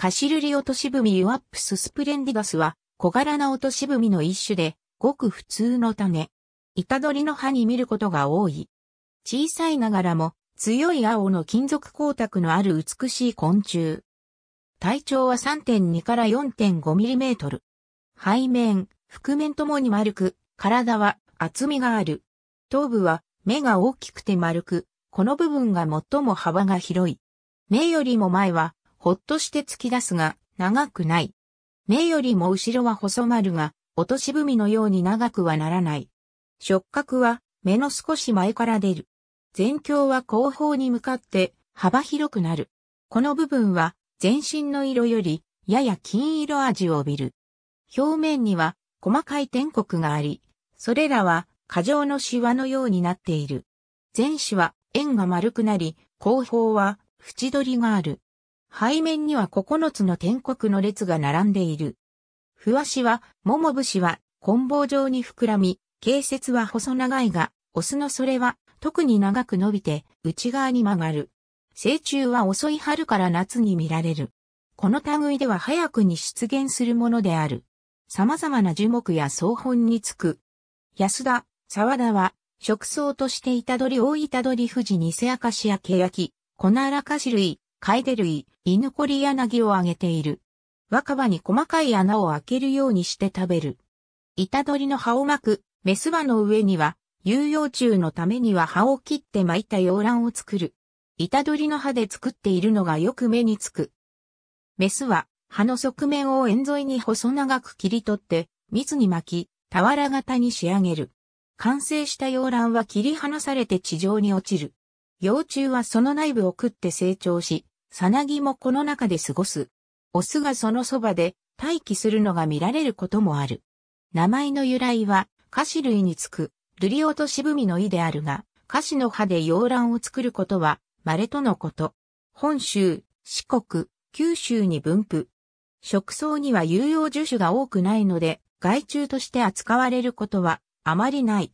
カシルリオトシブミユアップススプレンディガスは小柄なオトシブミの一種で、ごく普通の種。板取りの葉に見ることが多い。小さいながらも強い青の金属光沢のある美しい昆虫。体長は3.2から4.5ミリメートル。背面、覆面ともに丸く、体は厚みがある。頭部は目が大きくて丸く、この部分が最も幅が広い。目よりも前はほっとして突き出すが、長くない。目よりも後ろは細丸が、落とし踏みのように長くはならない。触覚は、目の少し前から出る。前鏡は後方に向かって、幅広くなる。この部分は、全身の色より、やや金色味を帯びる。表面には、細かい天国があり、それらは、過剰のシワのようになっている。前肢は、円が丸くなり、後方は、縁取りがある。背面には9つの天国の列が並んでいる。ふわしは、桃節は、棍棒状に膨らみ、形節は細長いが、オスのそれは、特に長く伸びて、内側に曲がる。成虫は遅い春から夏に見られる。この類では早くに出現するものである。様々な樹木や草本につく。安田、沢田は、食草としていたどり大いたどり富士ニセアカシアケヤキ、コナラカシ類、カイデ類、犬、残り柳をあげている。若葉に細かい穴を開けるようにして食べる。板取りの葉を巻く、メス葉の上には、有用虫のためには葉を切って巻いた洋蘭を作る。板取りの葉で作っているのがよく目につく。メスは、葉の側面を円沿いに細長く切り取って、密に巻き、俵型に仕上げる。完成した洋卵は切り離されて地上に落ちる。幼虫はその内部を食って成長し、サナギもこの中で過ごす。オスがそのそばで待機するのが見られることもある。名前の由来は、菓子類につく、ルリオトシブミの意であるが、菓子の葉で洋蘭を作ることは、稀とのこと。本州、四国、九州に分布。食草には有用樹種が多くないので、害虫として扱われることはあまりない。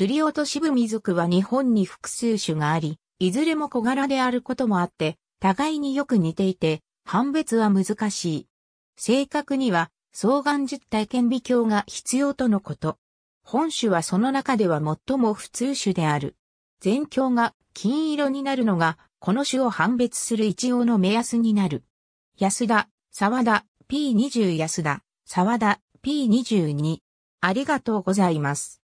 ルリオトシブミ族は日本に複数種があり、いずれも小柄であることもあって、互いによく似ていて、判別は難しい。正確には、双眼実体顕微鏡が必要とのこと。本種はその中では最も普通種である。全鏡が金色になるのが、この種を判別する一応の目安になる。安田、沢田、P20 安田、沢田、P22。ありがとうございます。